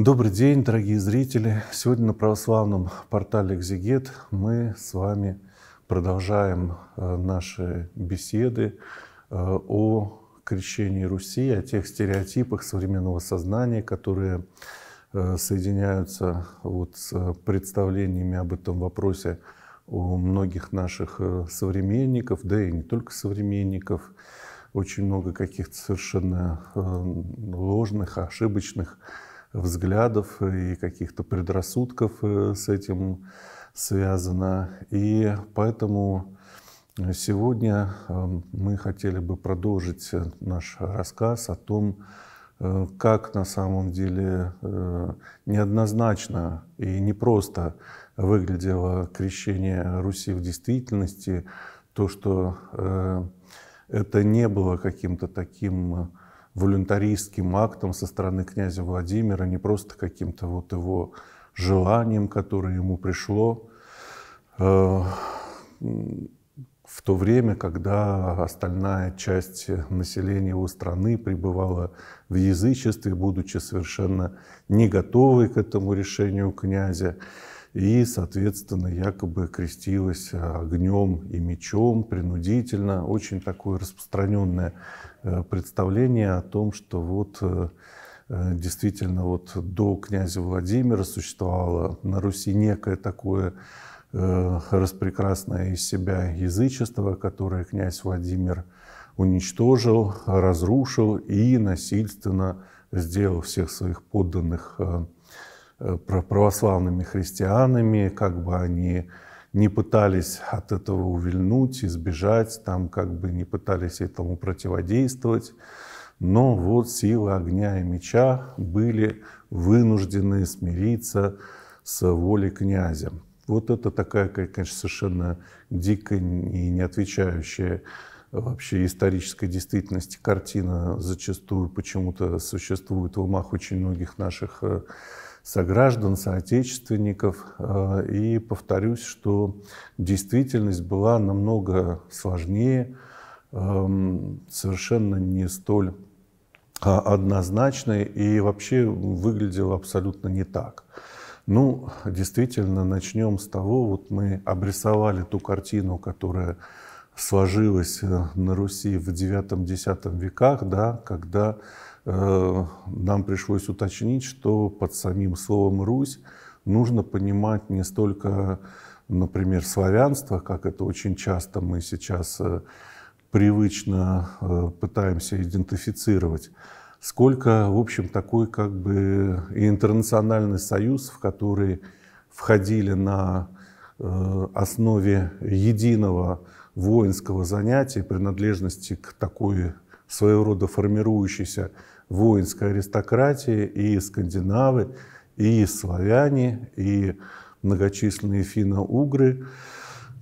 Добрый день, дорогие зрители! Сегодня на православном портале «Экзегет» мы с вами продолжаем э, наши беседы э, о крещении Руси, о тех стереотипах современного сознания, которые э, соединяются вот с представлениями об этом вопросе у многих наших современников, да и не только современников. Очень много каких-то совершенно ложных, ошибочных взглядов и каких-то предрассудков э, с этим связано. И поэтому э, сегодня э, мы хотели бы продолжить наш рассказ о том, как на самом деле неоднозначно и непросто выглядело крещение Руси в действительности, то, что это не было каким-то таким волюнтаристским актом со стороны князя Владимира, не просто каким-то вот его желанием, которое ему пришло э, в то время, когда остальная часть населения его страны пребывала в язычестве, будучи совершенно не готовой к этому решению князя и, соответственно, якобы крестилась э, огнем и мечом принудительно. Очень такое распространенное э, представление о том, что вот э, действительно вот до князя Владимира существовало на Руси некое такое распрекрасное из себя язычество, которое князь Владимир уничтожил, разрушил и насильственно сделал всех своих подданных Э, православными христианами, как бы они не пытались от этого увильнуть, избежать, там как бы не пытались этому противодействовать. Но вот силы огня и меча были вынуждены смириться с волей князя. Вот это такая, конечно, совершенно дикая и не отвечающая вообще исторической действительности картина зачастую почему-то существует в умах очень многих наших э, сограждан, соотечественников. Э, и повторюсь, что действительность была намного сложнее, эм, совершенно не столь а, однозначной и вообще выглядела абсолютно не так. Ну, действительно, начнем с того, вот мы обрисовали ту картину, которая сложилась э, на Руси в IX-X веках, да, когда Э, нам пришлось уточнить, что под самим словом «Русь» нужно понимать не столько, например, славянство, как это очень часто мы сейчас э, привычно э, пытаемся идентифицировать, сколько, в общем, такой как бы интернациональный союз, в который входили на основе единого воинского занятия, принадлежности к такой своего рода формирующейся воинской аристократии, и скандинавы, и славяне, и многочисленные финно-угры,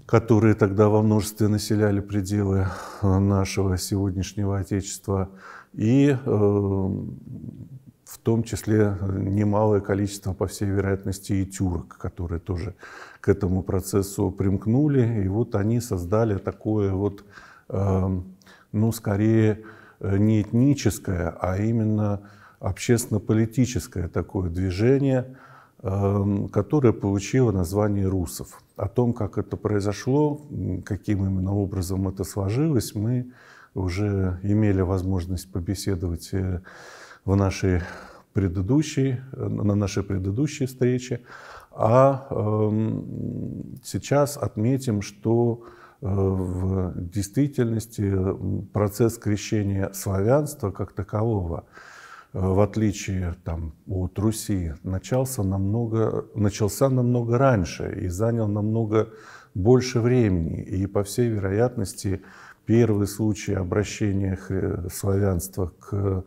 которые тогда во множестве населяли пределы э, нашего сегодняшнего Отечества, и э, в том числе немалое количество, по всей вероятности, и тюрок, которые тоже к этому процессу примкнули. И вот они создали такое вот, э, ну, скорее, Э, не этническое, а именно общественно-политическое такое движение, эм, которое получило название русов. О том, как это произошло, каким именно образом это сложилось, мы уже имели возможность побеседовать э, в нашей предыдущей, э, на нашей предыдущей встрече. А эм, сейчас отметим, что Э, в действительности э, процесс крещения славянства как такового, э, в отличие там, от Руси, начался намного, начался намного раньше и занял намного больше времени. И, по всей вероятности, первый случай обращения славянства к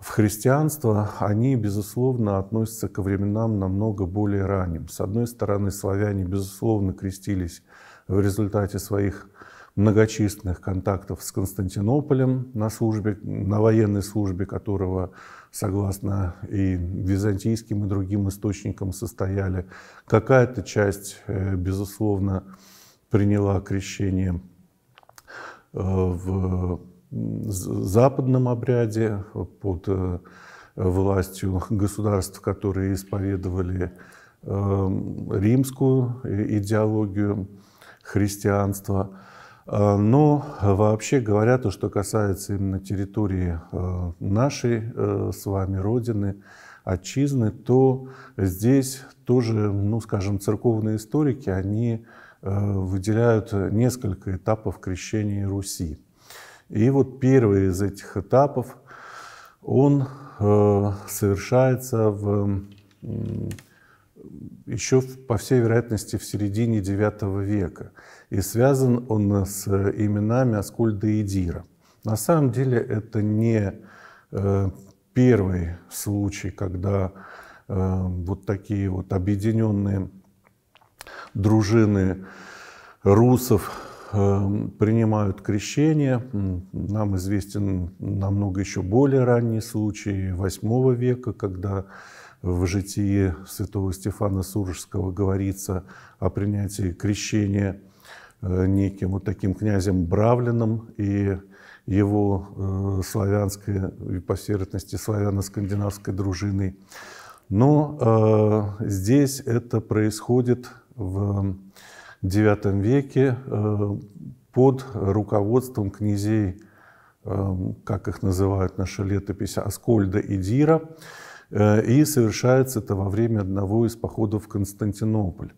в христианство, они, безусловно, относятся ко временам намного более ранним. С одной стороны, славяне, безусловно, крестились в результате своих многочисленных контактов с Константинополем на, службе, на военной службе которого, согласно и византийским, и другим источникам, состояли. Какая-то часть, э, безусловно, приняла крещение э, в западном обряде, под э, властью государств, которые исповедовали эм, римскую идеологию христианства. Э, но вообще говоря, то, что касается именно территории э, нашей с вами Родины, отчизны, то здесь тоже, ну, скажем, церковные историки, они выделяют несколько этапов крещения Руси. И вот первый из этих этапов, он э, совершается в, э, еще, по всей вероятности, в середине IX века. И связан он с именами Аскольда и Дира. На самом деле это не э, первый случай, когда э, вот такие вот объединенные дружины русов Эм, принимают крещение. Нам известен намного еще более ранний случай VIII века, когда в житии святого Стефана Суржского говорится о принятии крещения э, неким вот таким князем Бравлином и его э, славянской, и по всей славяно-скандинавской дружиной. Но э, здесь это происходит в IX веке э, под руководством князей, э, как их называют наши летописи, Аскольда и Дира, э, и совершается это во время одного из походов в Константинополь.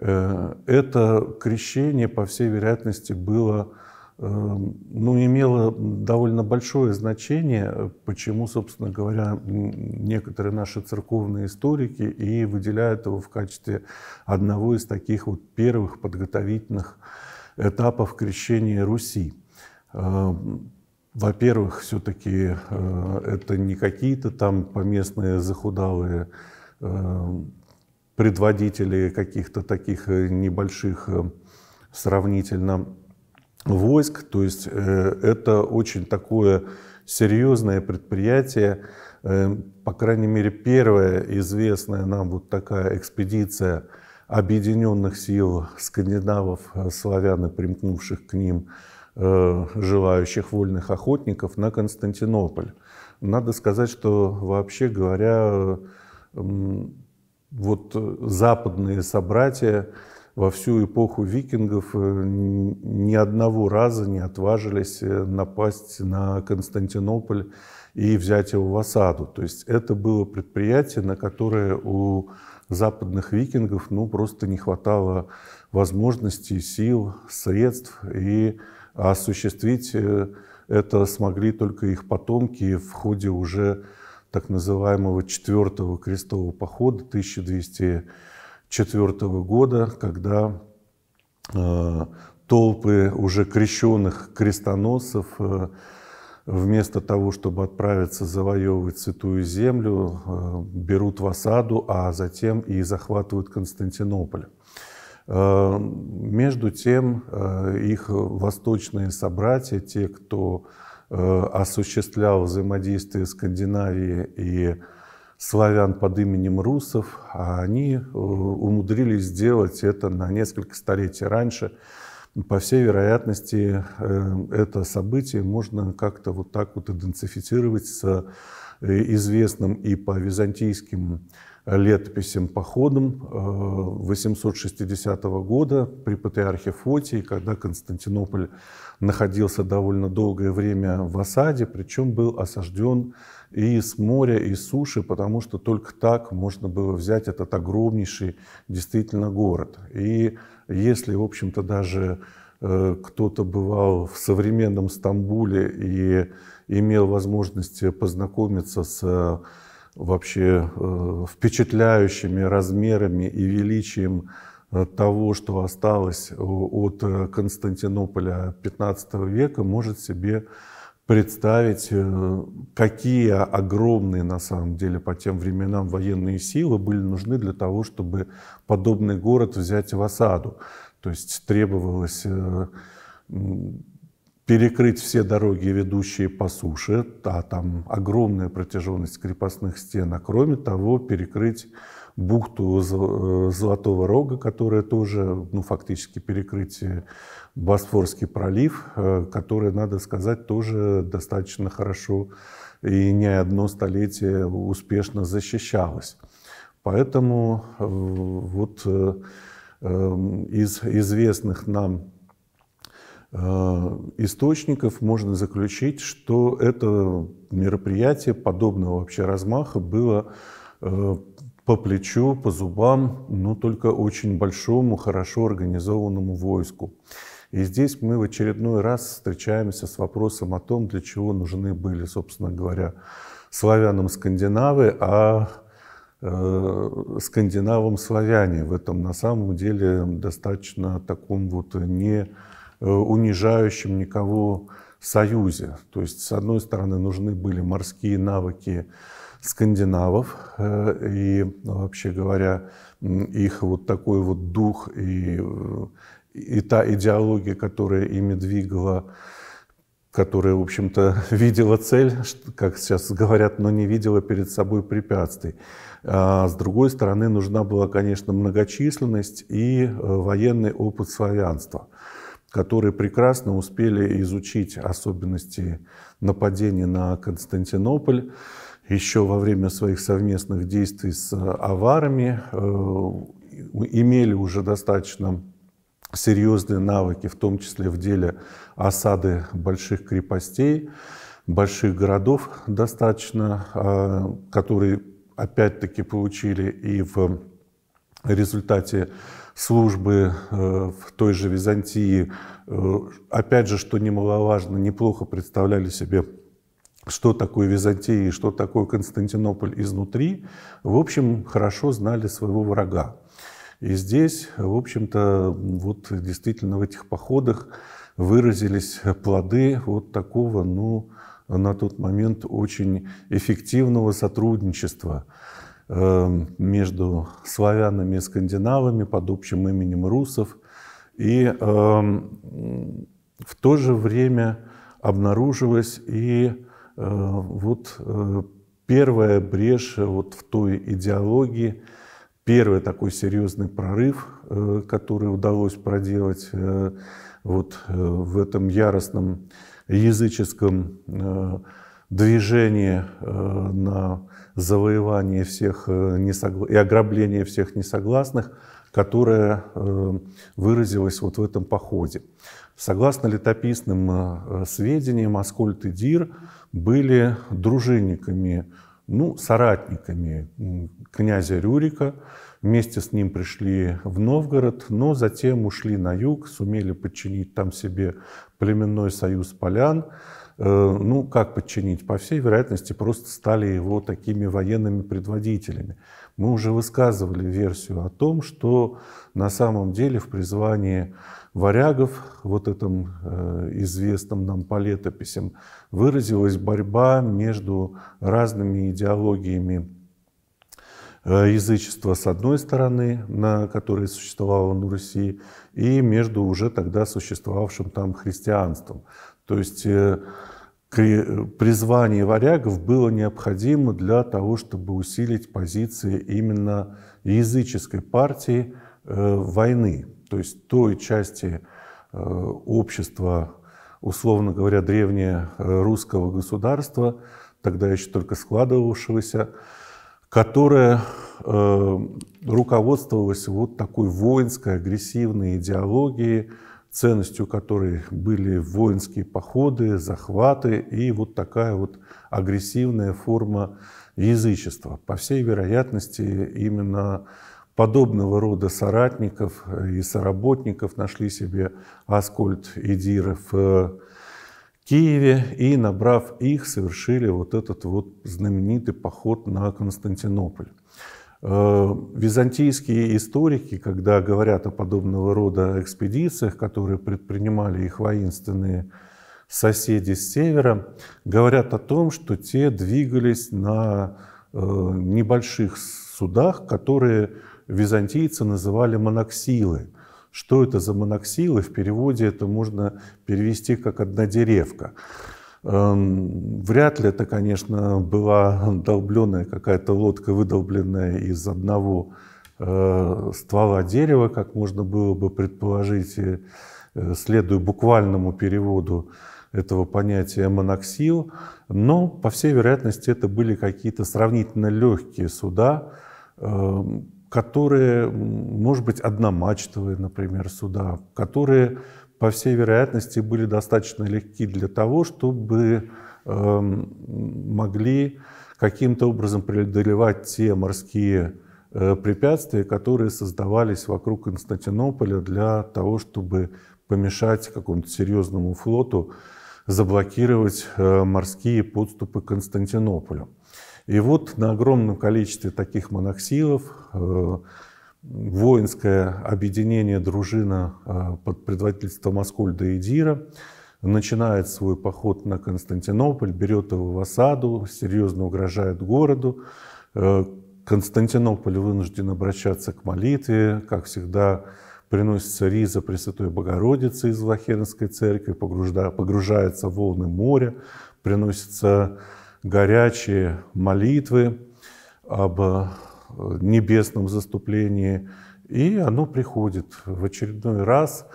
Это крещение, по всей вероятности, было Эм, ну, имело довольно большое значение, почему, собственно говоря, некоторые наши церковные историки и выделяют его в качестве одного из таких вот первых подготовительных этапов крещения Руси. Эм, во-первых, все-таки э, это не какие-то там поместные захудалые эм, предводители каких-то таких э, небольших э, сравнительно войск. То есть э, это очень такое серьезное предприятие. Э, по крайней мере, первая известная нам вот такая экспедиция объединенных сил скандинавов, э, славян и примкнувших к ним желающих вольных охотников на Константинополь. Надо сказать, что вообще говоря, вот западные собратья во всю эпоху викингов э, ни одного раза не отважились э, напасть на Константинополь и взять его в осаду. То есть это было предприятие, на которое у западных викингов ну, просто не хватало возможностей, сил, средств, и осуществить э, это смогли только их потомки в ходе уже так называемого четвертого крестового похода 1200 1944 года, когда э, толпы уже крещенных крестоносцев э, вместо того, чтобы отправиться завоевывать Святую Землю, э, берут в осаду, а затем и захватывают Константинополь. Между тем, их восточные собратья, те, кто осуществлял взаимодействие Скандинавии и славян под именем русов, а они э, умудрились сделать это на несколько столетий раньше. По всей вероятности, э, это событие можно как-то вот так вот идентифицировать с э, известным и по византийским летописям походом 860 года при патриархе Фотии, когда Константинополь находился довольно долгое время в осаде, причем был осажден и с моря, и с суши, потому что только так можно было взять этот огромнейший действительно город. И если, в общем-то, даже э, кто-то бывал в современном Стамбуле и имел возможность познакомиться с э, вообще э, впечатляющими размерами и величием того, что осталось от Константинополя XV века, может себе представить, э, какие огромные на самом деле по тем временам военные силы были нужны для того, чтобы подобный город взять в осаду. То есть требовалось э, перекрыть все дороги, ведущие по суше, а там огромная протяженность крепостных стен, а кроме того перекрыть бухту э, Золотого Рога, которая тоже, ну, фактически перекрытие Босфорский пролив, э, который, надо сказать, тоже достаточно хорошо и не одно столетие успешно защищалось. Поэтому э, вот э, из известных нам источников можно заключить, что это мероприятие подобного вообще размаха было по плечу, по зубам, но только очень большому, хорошо организованному войску. И здесь мы в очередной раз встречаемся с вопросом о том, для чего нужны были, собственно говоря, славянам скандинавы, а э, скандинавам славяне. В этом на самом деле достаточно таком вот не э, унижающем никого союзе. То есть, с одной стороны, нужны были морские навыки скандинавов э, и, ну, вообще говоря, их вот такой вот дух и э, и та идеология, которая ими двигала, которая, в общем-то, видела цель, как сейчас говорят, но не видела перед собой препятствий. А с другой стороны, нужна была, конечно, многочисленность и э, военный опыт славянства, которые прекрасно успели изучить особенности нападения на Константинополь, еще во время своих совместных действий с аварами, э, имели уже достаточно серьезные навыки, в том числе в деле осады больших крепостей, больших городов достаточно, а, которые опять-таки получили и в результате службы э, в той же Византии, э, опять же, что немаловажно, неплохо представляли себе что такое Византия и что такое Константинополь изнутри, в общем, хорошо знали своего врага. И здесь, в общем-то, вот действительно в этих походах выразились плоды вот такого, ну, на тот момент очень эффективного сотрудничества эм, между славянами и скандинавами под общим именем русов. И эм, в то же время обнаружилась и э, вот э, первая брешь вот в той идеологии, первый такой серьезный прорыв, э, который удалось проделать э, вот э, в этом яростном языческом движении на завоевание всех несогла... и ограбление всех несогласных, которое выразилось вот в этом походе. Согласно летописным сведениям, Аскольд и Дир были дружинниками ну, соратниками князя Рюрика. Вместе с ним пришли в Новгород, но затем ушли на юг, сумели подчинить там себе племенной союз полян. Э, ну, как подчинить? По всей вероятности, просто стали его такими военными предводителями. Мы уже высказывали версию о том, что на самом деле в призвании варягов, вот этом э, известном нам по летописям, выразилась борьба между разными идеологиями э, язычества с одной стороны, на которой существовало на Руси, и между уже тогда существовавшим там христианством. То есть э, призвание варягов было необходимо для того, чтобы усилить позиции именно языческой партии э, войны, то есть той части э, общества, условно говоря, древнее э, русского государства, тогда еще только складывавшегося, которая руководствовалась вот такой воинской агрессивной идеологией, ценностью которой были воинские походы, захваты и вот такая вот агрессивная форма язычества. По всей вероятности, именно подобного рода соратников и соработников нашли себе Аскольд и Диры в э, Киеве и, набрав их, совершили вот этот вот знаменитый поход на Константинополь. Э, византийские историки, когда говорят о подобного рода экспедициях, которые предпринимали их воинственные соседи с севера, говорят о том, что те двигались на э, небольших судах, которые византийцы называли моноксилы. Что это за моноксилы? В переводе это можно перевести как «однодеревка». деревка. Эм, вряд ли это, конечно, была долбленная какая-то лодка, выдолбленная из одного э, ствола дерева, как можно было бы предположить, э, следуя буквальному переводу этого понятия моноксил, но, по всей вероятности, это были какие-то сравнительно легкие суда, эм, которые, может быть, одномачтовые, например, суда, которые по всей вероятности, были достаточно легки для того, чтобы эм, могли каким-то образом преодолевать те морские э, препятствия, которые создавались вокруг Константинополя для того, чтобы помешать какому-то серьезному флоту заблокировать э, морские подступы к Константинополю. И вот на огромном количестве таких моноксилов э, воинское объединение дружина э, под предводительством Аскольда и Дира начинает свой поход на Константинополь, берет его в осаду, серьезно угрожает городу. Э, Константинополь вынужден обращаться к молитве, как всегда, приносится риза Пресвятой Богородицы из Вахернской церкви, погружается в волны моря, приносятся горячие молитвы об э, небесном заступлении. И оно приходит в очередной раз.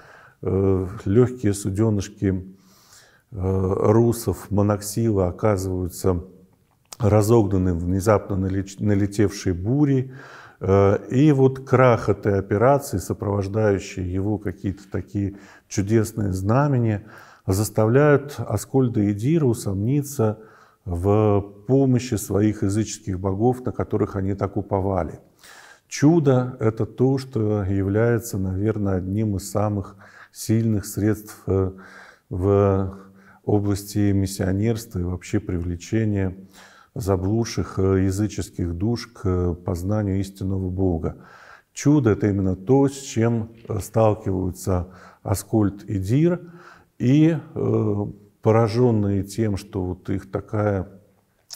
Э, Легкие суденышки э, русов, моноксила оказываются разогнаны внезапно налетевшей бурей. Э, и вот крах этой операции, сопровождающие его какие-то такие чудесные знамения, заставляют Аскольда и Дира усомниться – в помощи своих языческих богов, на которых они так уповали. Чудо – это то, что является, наверное, одним из самых сильных средств э, в области миссионерства и вообще привлечения заблудших э, языческих душ к э, познанию истинного Бога. Чудо – это именно то, с чем сталкиваются Аскольд и Дир, и пораженные тем, что вот их такая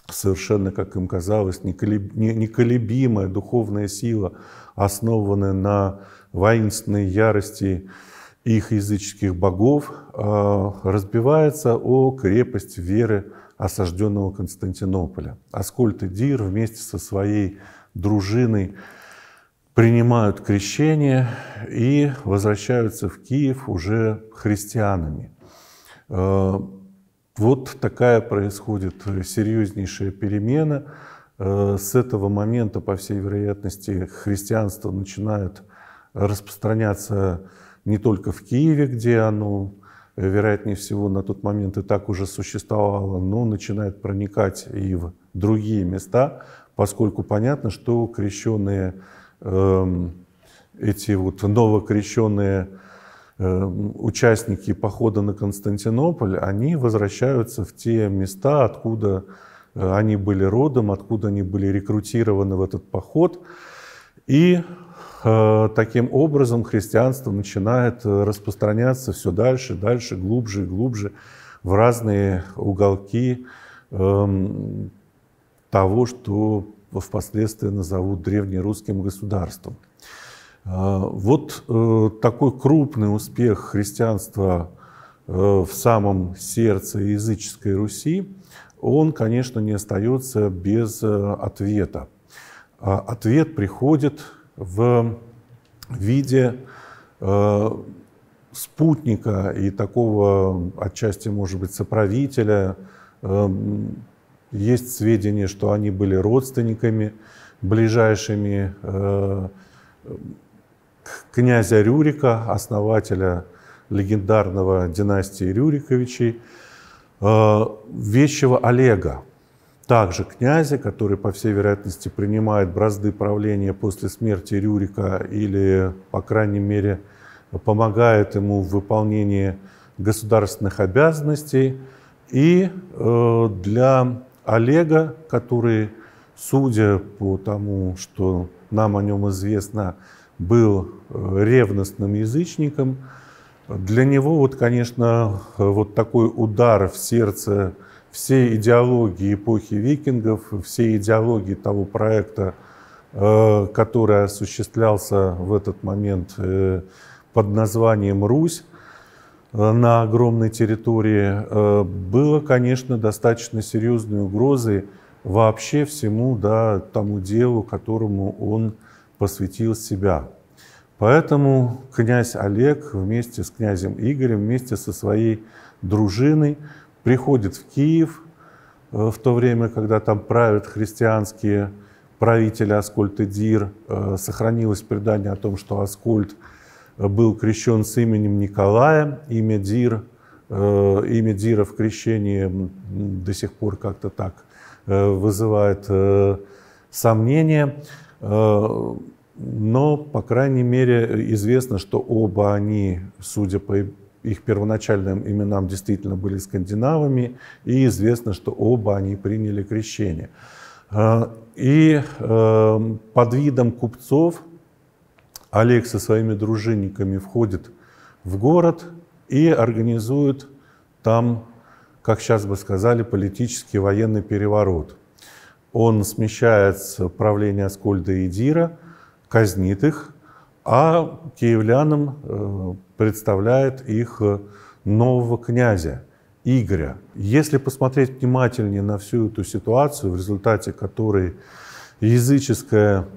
совершенно, как им казалось, неколебимая духовная сила, основанная на воинственной ярости их языческих богов, а, разбивается о крепость веры осажденного Константинополя. Аскольд и Дир вместе со своей дружиной принимают крещение и возвращаются в Киев уже христианами. Э, вот такая происходит серьезнейшая перемена. Э, с этого момента, по всей вероятности, христианство начинает распространяться не только в Киеве, где оно, э, вероятнее всего, на тот момент и так уже существовало, но начинает проникать и в другие места, поскольку понятно, что крещенные, эм, эти вот новокрещенные Эм, участники похода на Константинополь, они возвращаются в те места, откуда э, они были родом, откуда они были рекрутированы в этот поход. И э, таким образом христианство начинает э, распространяться все дальше, дальше, глубже и глубже в разные уголки эм, того, что впоследствии назовут древнерусским государством. А, вот э, такой крупный успех христианства э, в самом сердце языческой Руси, он, конечно, не остается без э, ответа. А ответ приходит в виде спутника и такого отчасти, может быть, соправителя. Есть сведения, что они были родственниками ближайшими князя Рюрика, основателя легендарного династии Рюриковичей, э, Вещего Олега, также князя, который, по всей вероятности, принимает бразды правления после смерти Рюрика или, по крайней мере, помогает ему в выполнении государственных обязанностей. И э, для Олега, который, судя по тому, что нам о нем известно, был э, ревностным язычником. Для него, вот, конечно, э, вот такой удар в сердце всей идеологии эпохи викингов, всей идеологии того проекта, э, который осуществлялся в этот момент под названием «Русь», на огромной территории, было, конечно, достаточно серьезной угрозой вообще всему да, тому делу, которому он посвятил себя. Поэтому князь Олег вместе с князем Игорем, вместе со своей дружиной приходит в Киев э, в то время, когда там правят христианские правители Аскольд и Дир. Э, сохранилось предание о том, что Аскольд э, был крещен с именем Николая, имя Дир, имя Дира в крещении до сих пор как-то так вызывает сомнения. Э, но, по крайней мере, известно, что оба они, судя по их первоначальным именам, действительно были скандинавами, и известно, что оба они приняли крещение. Э, и э, под видом купцов Олег со своими дружинниками входит в город и организует там, как сейчас бы сказали, политический военный переворот – он смещает правление Аскольда и Дира, казнит их, а киевлянам э, представляет их э, нового князя Игоря. Если посмотреть внимательнее на всю эту ситуацию, в результате которой языческая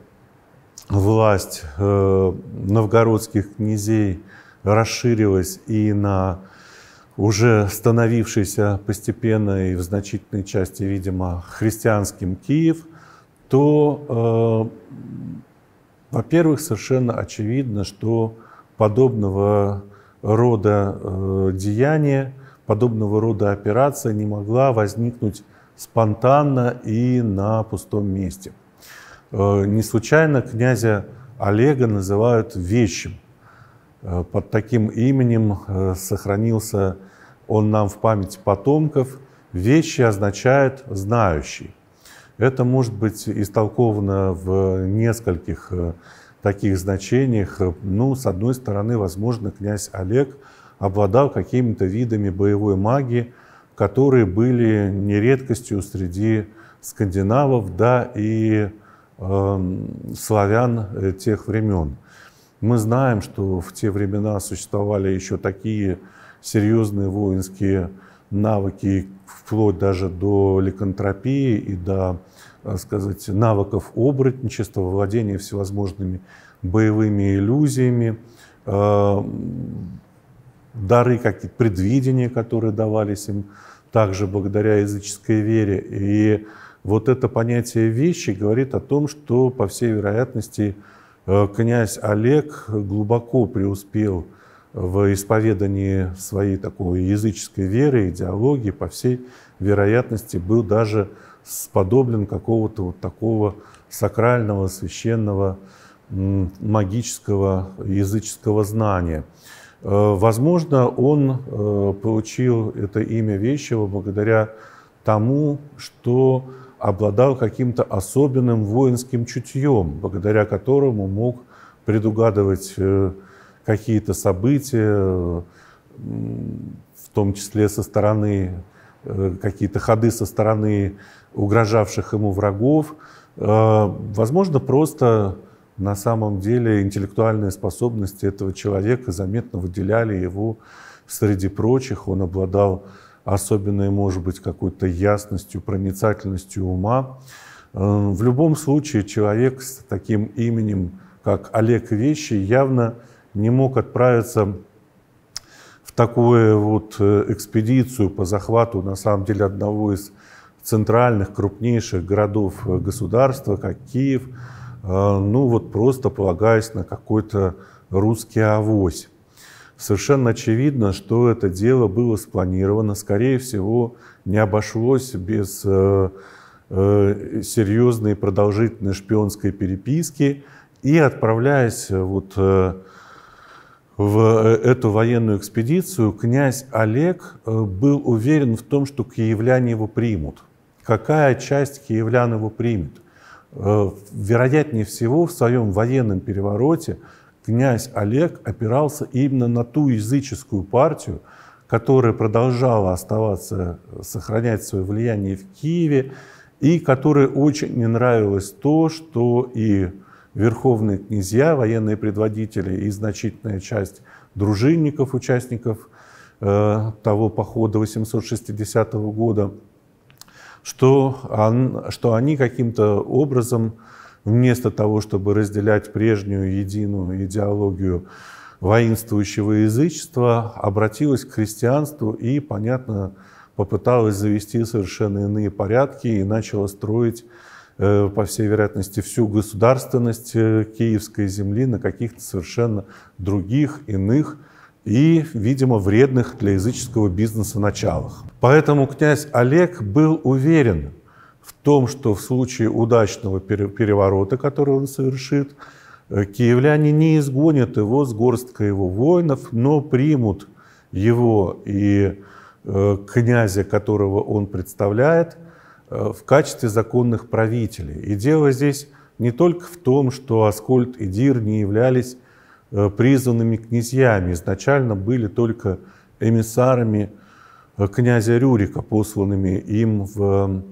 власть э, новгородских князей расширилась и на уже становившийся постепенно и в значительной части, видимо, христианским Киев, то, э, во-первых, совершенно очевидно, что подобного рода э, деяния, подобного рода операция не могла возникнуть спонтанно и на пустом месте. Э, не случайно князя Олега называют вещим – Э, под таким именем э, сохранился он нам в память потомков. Вещи означает «знающий». Это может быть истолковано в нескольких э, таких значениях. Ну, с одной стороны, возможно, князь Олег обладал какими-то видами боевой магии, которые были не редкостью среди скандинавов, да и эм, э, славян тех времен. Мы знаем, что в те времена существовали еще такие серьезные воинские навыки, вплоть даже до ликантропии и до, э, сказать, навыков оборотничества, владения всевозможными боевыми иллюзиями, э, дары, какие то предвидения, которые давались им также благодаря языческой вере. И вот это понятие вещи говорит о том, что, по всей вероятности, Э, князь Олег глубоко преуспел в исповедании своей такой языческой веры, идеологии, по всей вероятности, был даже сподоблен какого-то вот такого сакрального, священного, магического языческого знания. Э, возможно, он э, получил это имя Вещего благодаря тому, что обладал каким-то особенным воинским чутьем, благодаря которому мог предугадывать э, какие-то события, в том числе со стороны, э, какие-то ходы со стороны угрожавших ему врагов. Э, возможно, просто на самом деле интеллектуальные способности этого человека заметно выделяли его среди прочих. Он обладал особенной, может быть, какой-то ясностью, проницательностью ума. Эм, в любом случае человек с таким именем, как Олег Вещи, явно не мог отправиться в такую вот э, экспедицию по захвату, на самом деле, одного из центральных, крупнейших городов э, государства, как Киев, э, ну вот просто полагаясь на какой-то русский авось. Совершенно очевидно, что это дело было спланировано. Скорее всего, не обошлось без э, э, серьезной продолжительной шпионской переписки. И отправляясь э, вот в эту военную экспедицию, князь Олег был уверен в том, что киевляне его примут. Какая часть киевлян его примет? Вероятнее всего, в своем военном перевороте князь Олег опирался именно на ту языческую партию, которая продолжала оставаться, сохранять свое влияние в Киеве, и которой очень не нравилось то, что и верховные князья, военные предводители и значительная часть дружинников, участников э, того похода 860 года, что, он, что они каким-то образом вместо того, чтобы разделять прежнюю единую идеологию воинствующего язычества, обратилась к христианству и, понятно, попыталась завести совершенно иные порядки и начала строить, э, по всей вероятности, всю государственность э, киевской земли на каких-то совершенно других, иных и, видимо, вредных для языческого бизнеса началах. Поэтому князь Олег был уверен – в том, что в случае удачного переворота, который он совершит, э, киевляне не изгонят его с горсткой его воинов, но примут его и э, князя, которого он представляет, э, в качестве законных правителей. И дело здесь не только в том, что Аскольд и Дир не являлись призванными князьями, изначально были только эмиссарами князя Рюрика, посланными им в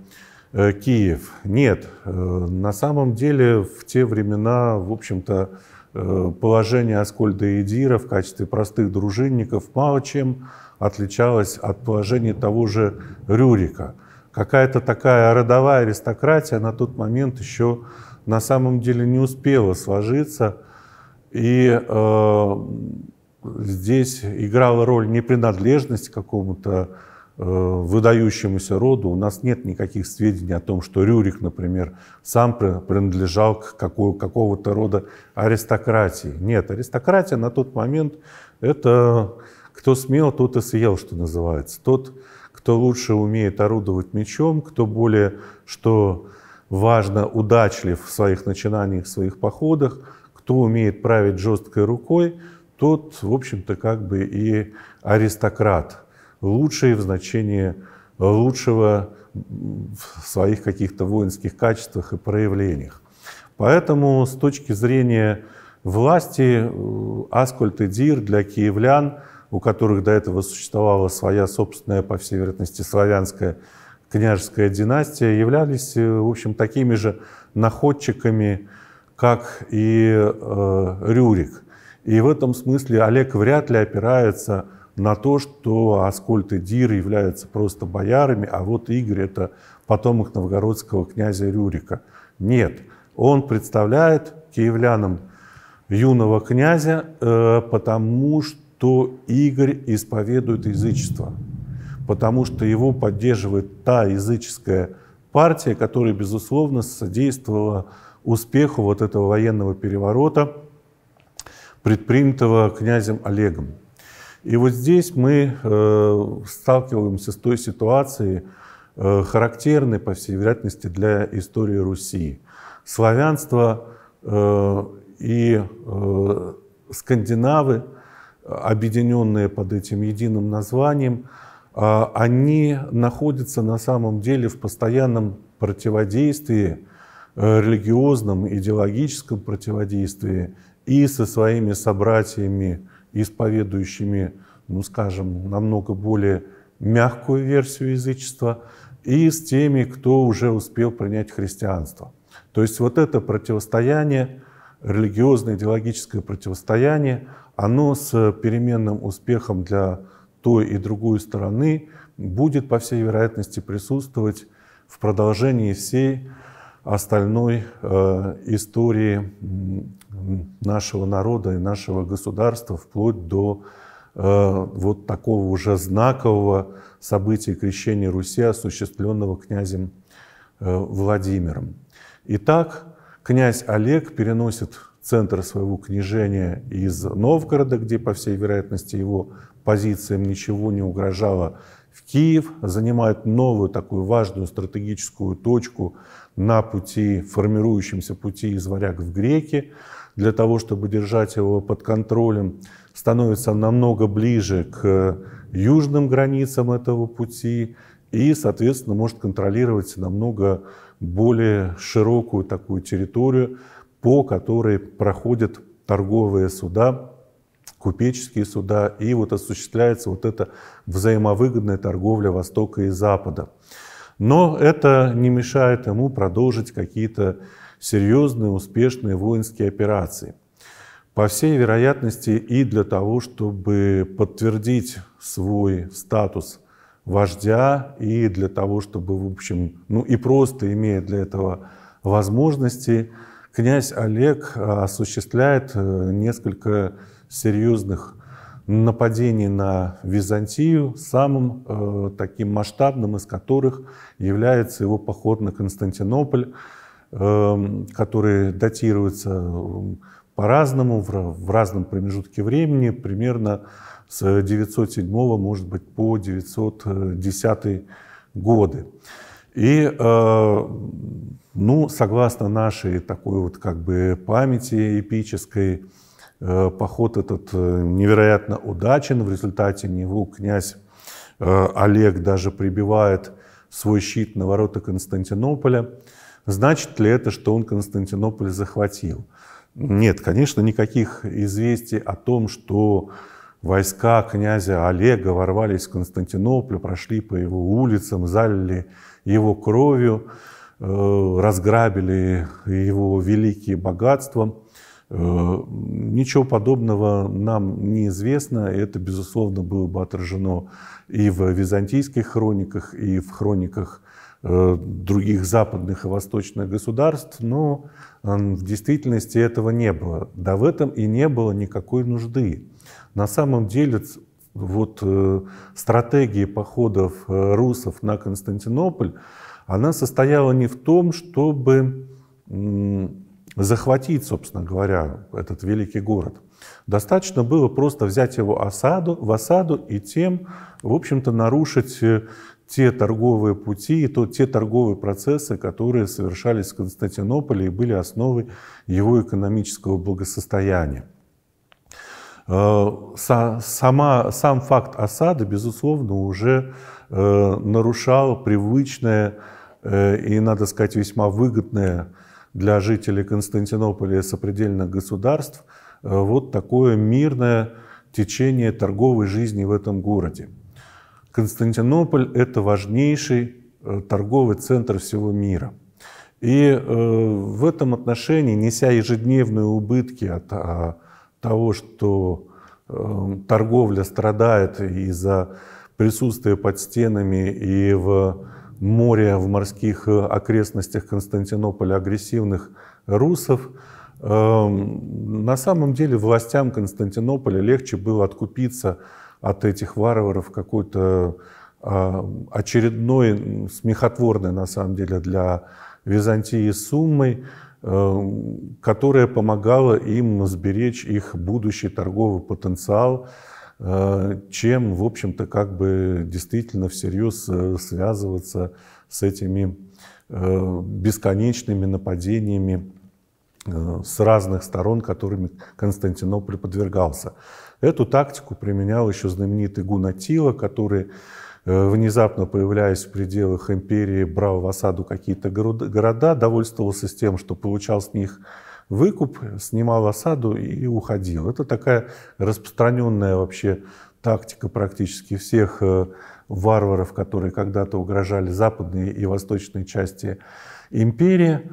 Э, Киев. Нет, э, на самом деле в те времена, в общем-то, э, положение Аскольда и Дира в качестве простых дружинников мало чем отличалось от положения того же Рюрика. Какая-то такая родовая аристократия на тот момент еще на самом деле не успела сложиться, и э, здесь играла роль не принадлежность к какому-то Э, выдающемуся роду, у нас нет никаких сведений о том, что Рюрик, например, сам принадлежал к какого-то рода аристократии. Нет, аристократия на тот момент – это кто смел, тот и съел, что называется. Тот, кто лучше умеет орудовать мечом, кто более, что важно, удачлив в своих начинаниях, в своих походах, кто умеет править жесткой рукой, тот, в общем-то, как бы и аристократ – лучшие в значении лучшего в своих каких-то воинских качествах и проявлениях. Поэтому с точки зрения власти э, Аскольд и Дир для киевлян, у которых до этого существовала своя собственная, по всей вероятности, славянская княжеская династия, являлись, э, в общем, такими же находчиками, как и э, Рюрик. И в этом смысле Олег вряд ли опирается на то, что Аскольд и Дир являются просто боярами, а вот Игорь – это потомок новгородского князя Рюрика. Нет, он представляет киевлянам юного князя, э, потому что Игорь исповедует язычество, потому что его поддерживает та языческая партия, которая, безусловно, содействовала успеху вот этого военного переворота, предпринятого князем Олегом. И вот здесь мы э, сталкиваемся с той ситуацией, э, характерной, по всей вероятности, для истории Руси. Славянство э, и скандинавы, объединенные под этим единым названием, они находятся на самом деле в постоянном противодействии, религиозном, идеологическом противодействии и со своими собратьями исповедующими, ну скажем, намного более мягкую версию язычества, и с теми, кто уже успел принять христианство. То есть вот это противостояние, религиозное идеологическое противостояние, оно с переменным успехом для той и другой стороны будет, по всей вероятности, присутствовать в продолжении всей остальной э, истории нашего народа и нашего государства вплоть до э, вот такого уже знакового события крещения Руси, осуществленного князем э, Владимиром. Итак, князь Олег переносит центр своего княжения из Новгорода, где, по всей вероятности, его позициям ничего не угрожало, в Киев, занимает новую такую важную стратегическую точку на пути, формирующемся пути из варяг в греки, для того, чтобы держать его под контролем, становится намного ближе к э, южным границам этого пути и, соответственно, может контролировать намного более широкую такую территорию, по которой проходят торговые суда, купеческие суда, и вот осуществляется вот эта взаимовыгодная торговля Востока и Запада. Но это не мешает ему продолжить какие-то серьезные успешные воинские операции. По всей вероятности и для того, чтобы подтвердить свой статус вождя, и для того, чтобы, в общем, ну и просто имея для этого возможности, князь Олег а, осуществляет э, несколько серьезных нападений на Византию, самым э, таким масштабным из которых является его поход на Константинополь Эм, которые датируются эм, по-разному, в разном промежутке времени, примерно с 907, может быть, по 910 годы. И, э, ну, согласно нашей такой вот как бы памяти эпической, э, поход этот э, невероятно удачен. В результате него князь Олег даже прибивает свой щит на ворота Константинополя – Значит ли это, что он Константинополь захватил? Нет, конечно, никаких известий о том, что войска князя Олега ворвались в Константинополь, прошли по его улицам, залили его кровью, э, разграбили его великие богатства. Э, ничего подобного нам неизвестно. Это, безусловно, было бы отражено и в византийских хрониках, и в хрониках Э, других западных и восточных государств, но э, в действительности этого не было. Да в этом и не было никакой нужды. На самом деле вот э, стратегия походов русов на Константинополь, она состояла не в том, чтобы захватить, собственно говоря, этот великий город. Достаточно было просто взять его осаду, в осаду и тем, в общем-то, нарушить те торговые пути и то, те торговые процессы, которые совершались в Константинополе и были основой его экономического благосостояния. Э, сама, сам факт осады, безусловно, уже э, нарушал привычное э, и, надо сказать, весьма выгодное для жителей Константинополя и сопредельных государств вот такое мирное течение торговой жизни в этом городе. Константинополь – это важнейший э, торговый центр всего мира. И э, в этом отношении, неся ежедневные убытки от а, того, что э, торговля страдает из-за присутствия под стенами и в море, в морских окрестностях Константинополя агрессивных русов, на самом деле властям Константинополя легче было откупиться от этих варваров какой то а, очередной смехотворной, на самом деле, для Византии суммой, э, которая помогала им сберечь их будущий торговый потенциал, э, чем, в общем-то, как бы действительно всерьез э, связываться с этими бесконечными нападениями с разных сторон, которыми Константинополь подвергался. Эту тактику применял еще знаменитый Гунатила, который, э, внезапно появляясь в пределах империи, брал в осаду какие-то города, довольствовался с тем, что получал с них выкуп, снимал осаду и уходил. Это такая распространенная вообще тактика практически всех э, варваров, которые когда-то угрожали западной и восточной части империи.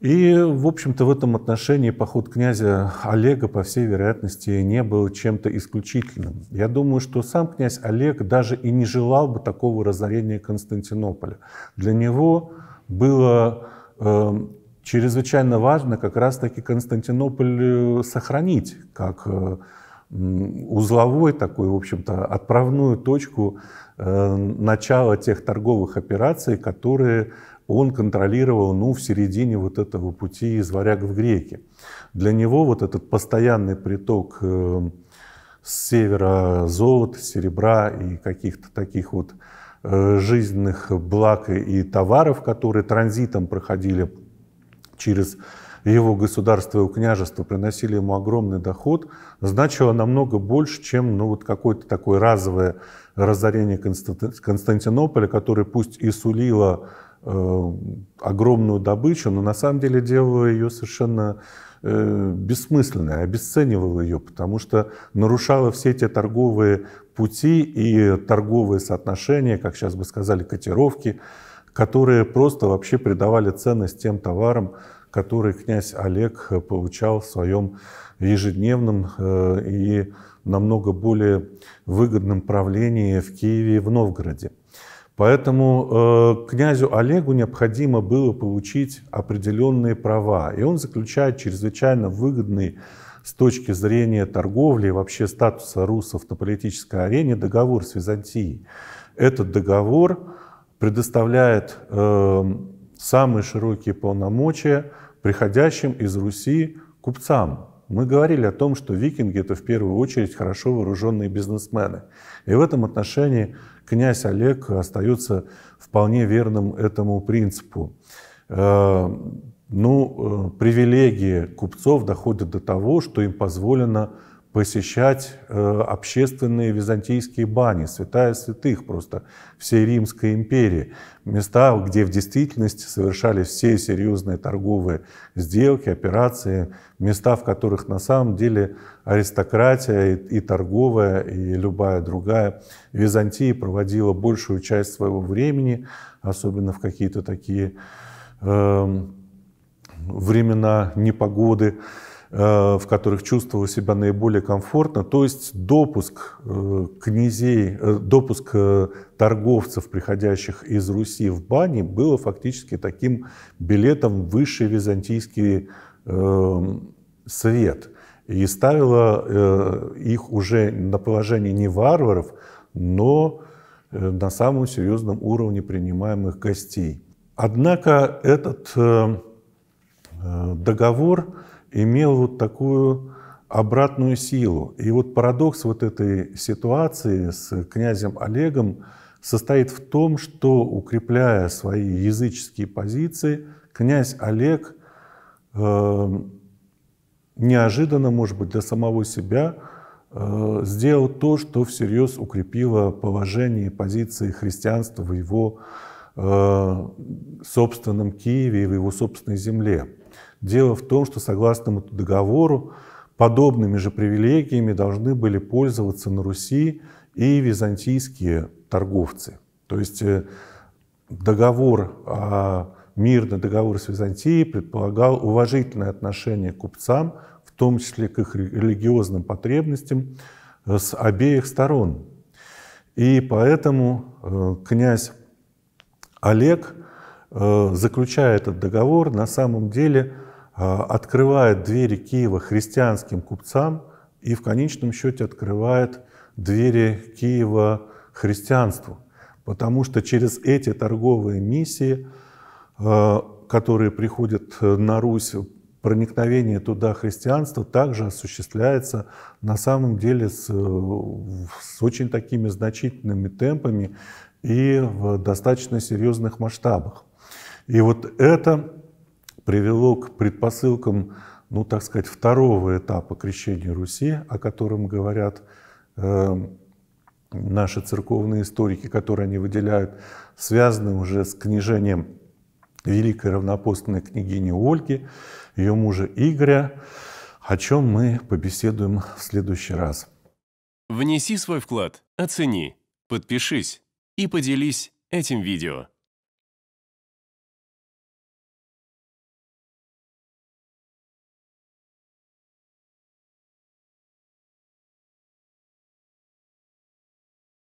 И, в общем-то, в этом отношении поход князя Олега, по всей вероятности, не был чем-то исключительным. Я думаю, что сам князь Олег даже и не желал бы такого разорения Константинополя. Для него было э, чрезвычайно важно как раз-таки Константинополь э, сохранить как э, узловой такой, в общем-то, отправную точку э, начала тех торговых операций, которые он контролировал, ну, в середине вот этого пути из варяг в греки. Для него вот этот постоянный приток э, с севера золота, серебра и каких-то таких вот э, жизненных благ и товаров, которые транзитом проходили через его государство и княжество, приносили ему огромный доход, значило намного больше, чем ну, вот какое-то такое разовое разорение Константинополя, которое пусть и сулило Э, огромную добычу, но на самом деле делала ее совершенно э, бессмысленной, обесценивала ее, потому что нарушала все эти торговые пути и торговые соотношения, как сейчас бы сказали, котировки, которые просто вообще придавали ценность тем товарам, которые князь Олег получал в своем ежедневном э, и намного более выгодном правлении в Киеве и в Новгороде. Поэтому э, князю Олегу необходимо было получить определенные права. И он заключает чрезвычайно выгодный с точки зрения торговли и вообще статуса русов на политической арене договор с Византией. Этот договор предоставляет э, самые широкие полномочия приходящим из Руси купцам. Мы говорили о том, что викинги – это в первую очередь хорошо вооруженные бизнесмены. И в этом отношении князь Олег остается вполне верным этому принципу. Э, ну, э, привилегии купцов доходят до того, что им позволено посещать э, общественные византийские бани, святая святых просто всей Римской империи, места, где в действительности совершались все серьезные торговые сделки, операции, места, в которых на самом деле аристократия и, и торговая, и любая другая, Византия проводила большую часть своего времени, особенно в какие-то такие э, времена непогоды, э, в которых чувствовал себя наиболее комфортно, то есть допуск э, князей, э, допуск торговцев, приходящих из Руси в бани, было фактически таким билетом в высший византийский эм, свет и ставила э, их уже на положение не варваров, но э, на самом серьезном уровне принимаемых гостей. Однако этот э, договор имел вот такую обратную силу. И вот парадокс вот этой ситуации с князем Олегом состоит в том, что, укрепляя свои языческие позиции, князь Олег неожиданно, может быть, для самого себя э, сделал то, что всерьез укрепило положение и позиции христианства в его э, собственном Киеве и в его собственной земле. Дело в том, что согласно договору подобными же привилегиями должны были пользоваться на Руси и византийские торговцы. То есть э, договор о Мирный договор с Византией предполагал уважительное отношение к купцам, в том числе к их религиозным потребностям, э, с обеих сторон. И поэтому э, князь Олег, э, заключая этот договор, на самом деле открывает двери Киева христианским купцам и в конечном счете открывает двери Киева христианству. Потому что через эти торговые миссии – Э, которые приходят э, на Русь, проникновение туда христианства также осуществляется на самом деле с, э, с очень такими значительными темпами и в достаточно серьезных масштабах. И вот это привело к предпосылкам, ну, так сказать, второго этапа крещения Руси, о котором говорят э, наши церковные историки, которые они выделяют, связаны уже с книжением великой равнопостной княгини Ольги, ее мужа Игоря, о чем мы побеседуем в следующий раз. Внеси свой вклад, оцени, подпишись и поделись этим видео.